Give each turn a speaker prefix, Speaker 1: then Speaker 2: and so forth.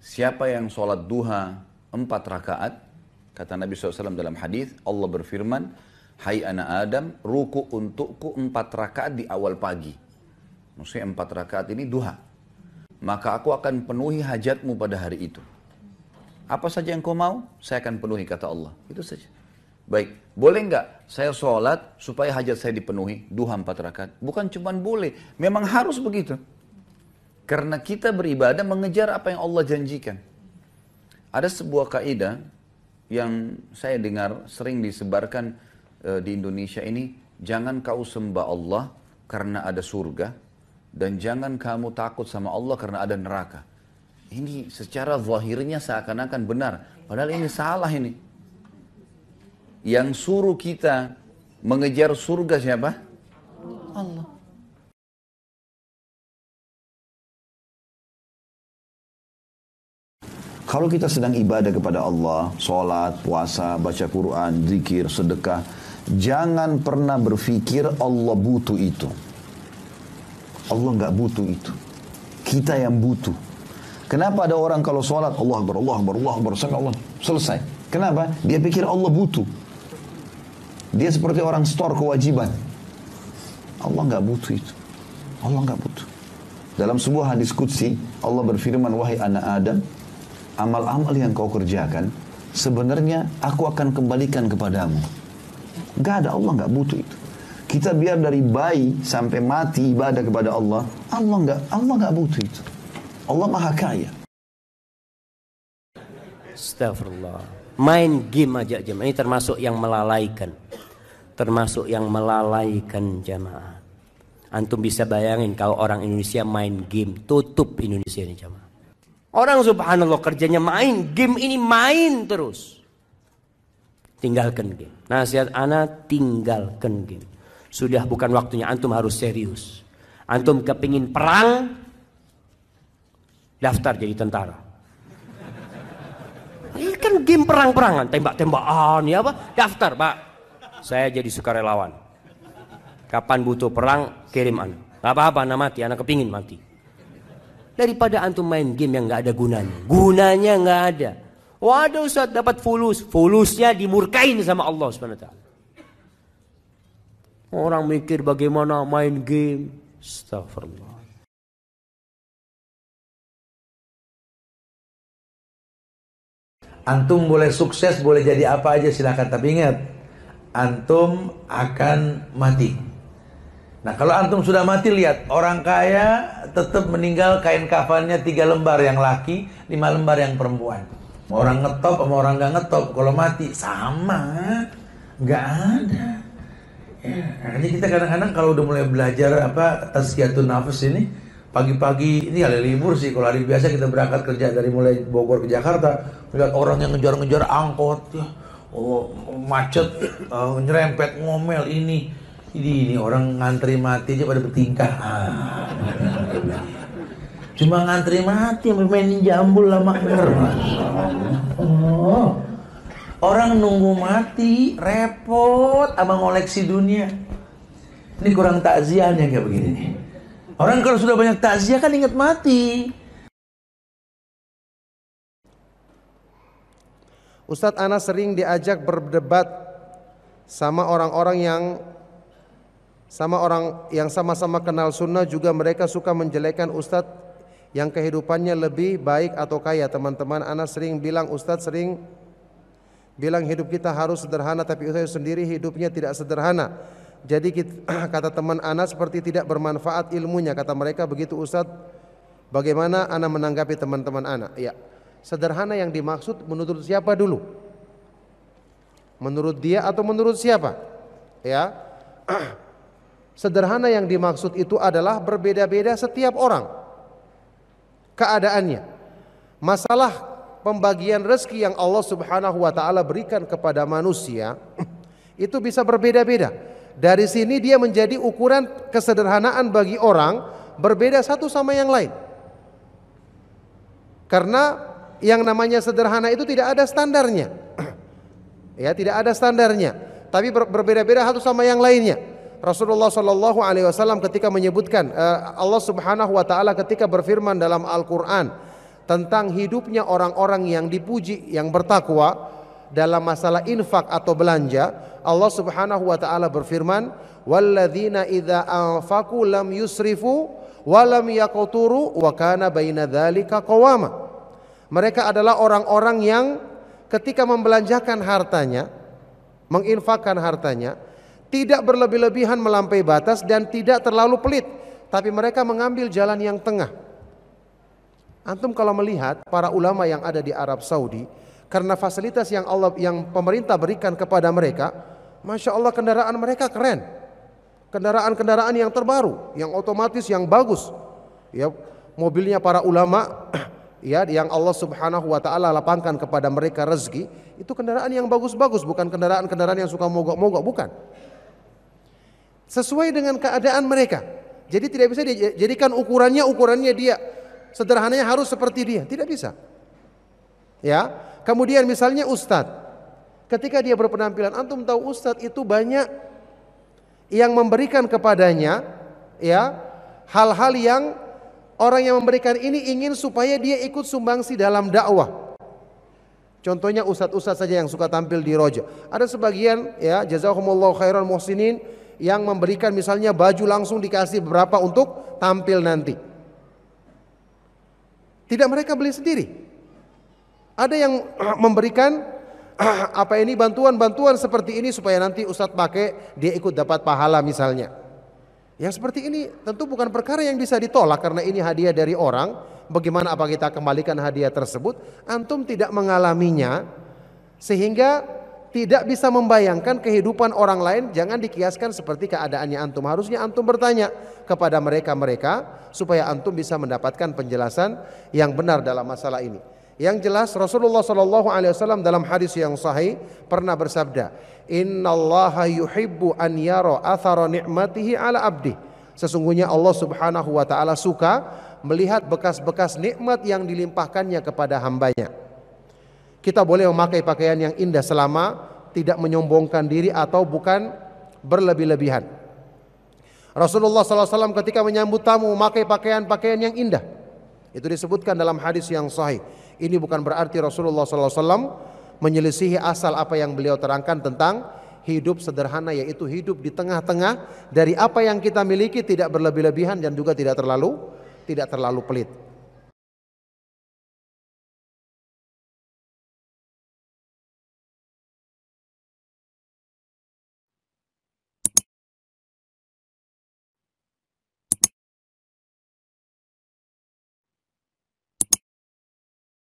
Speaker 1: Siapa yang sholat duha empat rakaat, kata Nabi SAW dalam hadis Allah berfirman, Hai anak Adam, ruku untukku empat rakaat di awal pagi. Maksudnya empat rakaat ini duha. Maka aku akan penuhi hajatmu pada hari itu. Apa saja yang kau mau, saya akan penuhi, kata Allah. Itu saja. Baik, boleh enggak saya sholat supaya hajat saya dipenuhi? Duha empat rakaat. Bukan cuma boleh, memang harus begitu. Karena kita beribadah mengejar apa yang Allah janjikan. Ada sebuah kaidah yang saya dengar sering disebarkan e, di Indonesia ini, jangan kau sembah Allah karena ada surga dan jangan kamu takut sama Allah karena ada neraka. Ini secara zahirnya seakan-akan benar, padahal ini salah ini. Yang suruh kita mengejar surga siapa? Allah. Kalau kita sedang ibadah kepada Allah, sholat, puasa, baca Quran, zikir, sedekah, jangan pernah berpikir Allah butuh itu. Allah nggak butuh itu. Kita yang butuh. Kenapa ada orang kalau sholat Allah Akbar, Allah Akbar, Allah Akbar, Allah selesai. Kenapa? Dia pikir Allah butuh. Dia seperti orang store kewajiban. Allah nggak butuh itu. Allah nggak butuh. Dalam sebuah hadis kudsi, Allah berfirman, wahai anak Adam, amal-amal yang kau kerjakan, sebenarnya aku akan kembalikan kepadamu. Gak ada Allah nggak butuh itu. Kita biar dari bayi sampai mati ibadah kepada Allah, Allah nggak Allah nggak butuh itu. Allah maha kaya.
Speaker 2: Astagfirullah. Main game aja jemaah ini termasuk yang melalaikan. Termasuk yang melalaikan jemaah. Antum bisa bayangin kalau orang Indonesia main game, tutup Indonesia ini jemaah. Orang subhanallah kerjanya main, game ini main terus. Tinggalkan game. Nasihat anak tinggalkan game. Sudah bukan waktunya antum harus serius. Antum kepingin perang, daftar jadi tentara. Ini kan game perang-perangan, tembak-tembakan ah, ya apa? Daftar, Pak. Saya jadi sukarelawan. Kapan butuh perang, kirim anak. Gak apa-apa, anak mati, anak kepingin mati daripada antum main game yang nggak ada gunanya. Gunanya nggak ada. Waduh Ustaz dapat fulus, fulusnya dimurkain sama Allah Subhanahu
Speaker 1: Orang mikir bagaimana main game. Astagfirullah. Antum boleh sukses, boleh jadi apa aja silakan. Tapi ingat, antum akan mati. Nah kalau antum sudah mati lihat orang kaya tetap meninggal kain kafannya tiga lembar yang laki, lima lembar yang perempuan. Mau orang ngetop sama orang gak ngetop kalau mati sama, nggak ada. Ya, akhirnya kita kadang-kadang kalau udah mulai belajar apa tasyiatun nafas ini pagi-pagi ini hari libur sih kalau hari biasa kita berangkat kerja dari mulai Bogor ke Jakarta melihat orang yang ngejar-ngejar angkot ya oh, macet uh, nyerempet ngomel ini ini, ini orang ngantri mati aja pada bertingkah. Ah. Cuma ngantri mati yang main jambul lama bener. Oh. Orang nunggu mati repot abang koleksi dunia. Ini kurang takziahnya kayak begini Orang kalau sudah banyak takziah
Speaker 3: kan ingat mati. Ustadz Anas sering diajak berdebat sama orang-orang yang sama orang yang sama-sama kenal sunnah juga mereka suka menjelekan ustadz yang kehidupannya lebih baik atau kaya. Teman-teman anak sering bilang ustadz sering bilang hidup kita harus sederhana tapi saya sendiri hidupnya tidak sederhana. Jadi kita, kata teman anak seperti tidak bermanfaat ilmunya kata mereka begitu ustadz Bagaimana Ana menanggapi teman-teman anak Ya. Sederhana yang dimaksud menurut siapa dulu? Menurut dia atau menurut siapa? Ya. Sederhana yang dimaksud itu adalah berbeda-beda setiap orang keadaannya. Masalah pembagian rezeki yang Allah Subhanahu wa taala berikan kepada manusia itu bisa berbeda-beda. Dari sini dia menjadi ukuran kesederhanaan bagi orang berbeda satu sama yang lain. Karena yang namanya sederhana itu tidak ada standarnya. ya, tidak ada standarnya. Tapi berbeda-beda satu sama yang lainnya. Rasulullah Shallallahu Alaihi Wasallam ketika menyebutkan eh, Allah Subhanahu Wa Taala ketika berfirman dalam Al Quran tentang hidupnya orang-orang yang dipuji, yang bertakwa dalam masalah infak atau belanja, Allah Subhanahu Wa Taala berfirman, waladina ida alfakulam yusrifu walam yaqturu wakana bayna dalika kawama Mereka adalah orang-orang yang ketika membelanjakan hartanya, menginfakkan hartanya, tidak berlebih-lebihan melampaui batas dan tidak terlalu pelit. Tapi mereka mengambil jalan yang tengah. Antum kalau melihat para ulama yang ada di Arab Saudi, karena fasilitas yang Allah yang pemerintah berikan kepada mereka, masya Allah kendaraan mereka keren, kendaraan-kendaraan yang terbaru, yang otomatis, yang bagus, ya mobilnya para ulama, ya yang Allah Subhanahu wa taala lapangkan kepada mereka rezeki itu kendaraan yang bagus-bagus bukan kendaraan-kendaraan yang suka mogok-mogok bukan sesuai dengan keadaan mereka. Jadi tidak bisa dijadikan ukurannya ukurannya dia sederhananya harus seperti dia, tidak bisa. Ya. Kemudian misalnya ustaz. ketika dia berpenampilan, antum tahu ustaz itu banyak yang memberikan kepadanya ya hal-hal yang orang yang memberikan ini ingin supaya dia ikut sumbangsi dalam dakwah. Contohnya ustadz-ustadz saja yang suka tampil di roja. Ada sebagian ya jazakumullah khairan muhsinin yang memberikan misalnya baju langsung dikasih beberapa untuk tampil nanti. Tidak mereka beli sendiri. Ada yang memberikan apa ini bantuan-bantuan seperti ini supaya nanti ustadz pakai dia ikut dapat pahala misalnya. Yang seperti ini tentu bukan perkara yang bisa ditolak karena ini hadiah dari orang. Bagaimana apa kita kembalikan hadiah tersebut? Antum tidak mengalaminya sehingga tidak bisa membayangkan kehidupan orang lain, jangan dikiaskan seperti keadaannya antum. Harusnya antum bertanya kepada mereka-mereka supaya antum bisa mendapatkan penjelasan yang benar dalam masalah ini. Yang jelas Rasulullah Shallallahu Alaihi Wasallam dalam hadis yang sahih pernah bersabda, Inna yuhibbu an yaro atharo ni'matihi ala abdi. Sesungguhnya Allah Subhanahu Wa Taala suka melihat bekas-bekas nikmat yang dilimpahkannya kepada hambanya. Kita boleh memakai pakaian yang indah selama tidak menyombongkan diri atau bukan berlebih-lebihan. Rasulullah SAW ketika menyambut tamu memakai pakaian-pakaian yang indah. Itu disebutkan dalam hadis yang sahih. Ini bukan berarti Rasulullah SAW menyelisihi asal apa yang beliau terangkan tentang hidup sederhana yaitu hidup di tengah-tengah dari apa yang kita miliki tidak berlebih-lebihan dan juga tidak terlalu tidak terlalu pelit.